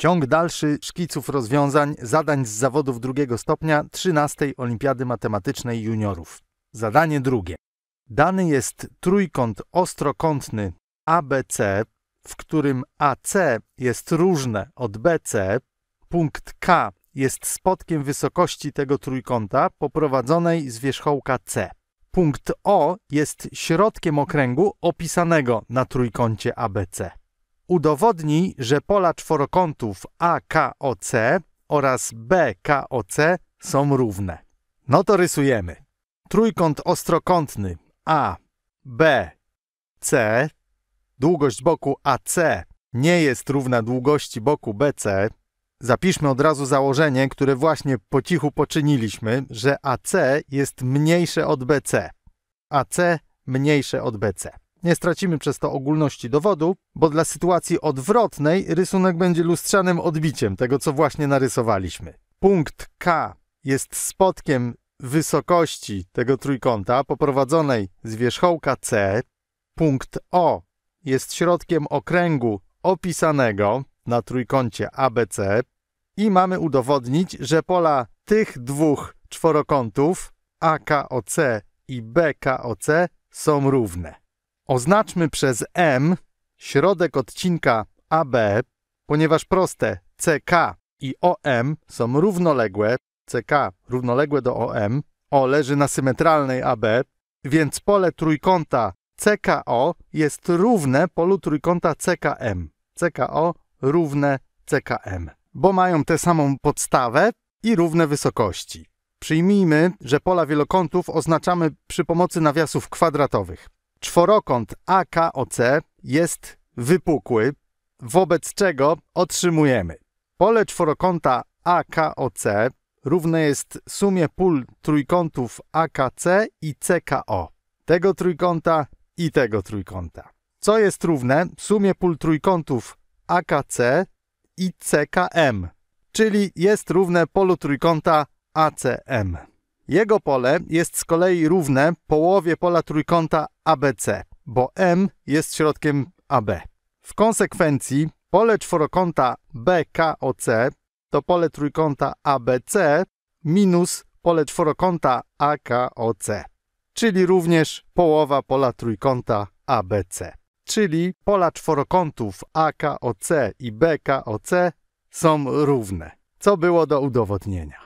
Ciąg dalszy szkiców rozwiązań zadań z zawodów drugiego stopnia 13 Olimpiady Matematycznej Juniorów. Zadanie drugie. Dany jest trójkąt ostrokątny ABC, w którym AC jest różne od BC, punkt K jest spotkiem wysokości tego trójkąta poprowadzonej z wierzchołka C. Punkt O jest środkiem okręgu opisanego na trójkącie ABC udowodni, że pola czworokątów AKOC oraz BKOC są równe. No to rysujemy. Trójkąt ostrokątny A, B, C. Długość boku AC nie jest równa długości boku BC. Zapiszmy od razu założenie, które właśnie po cichu poczyniliśmy, że AC jest mniejsze od BC. AC mniejsze od BC. Nie stracimy przez to ogólności dowodu, bo dla sytuacji odwrotnej rysunek będzie lustrzanym odbiciem tego, co właśnie narysowaliśmy. Punkt K jest spotkiem wysokości tego trójkąta poprowadzonej z wierzchołka C. Punkt O jest środkiem okręgu opisanego na trójkącie ABC i mamy udowodnić, że pola tych dwóch czworokątów AKOC i BKOC są równe. Oznaczmy przez M środek odcinka AB, ponieważ proste CK i OM są równoległe, CK równoległe do OM, O leży na symetralnej AB, więc pole trójkąta CKO jest równe polu trójkąta CKM. CKO równe CKM, bo mają tę samą podstawę i równe wysokości. Przyjmijmy, że pola wielokątów oznaczamy przy pomocy nawiasów kwadratowych czworokąt AKOC jest wypukły, wobec czego otrzymujemy pole czworokąta AKOC równe jest sumie pól trójkątów AKC i CKO, tego trójkąta i tego trójkąta, co jest równe sumie pól trójkątów AKC i CKM, czyli jest równe polu trójkąta ACM. Jego pole jest z kolei równe połowie pola trójkąta ABC, bo M jest środkiem AB. W konsekwencji pole czworokąta BKOC to pole trójkąta ABC minus pole czworokąta AKOC, czyli również połowa pola trójkąta ABC. Czyli pola czworokątów AKOC i BKOC są równe, co było do udowodnienia.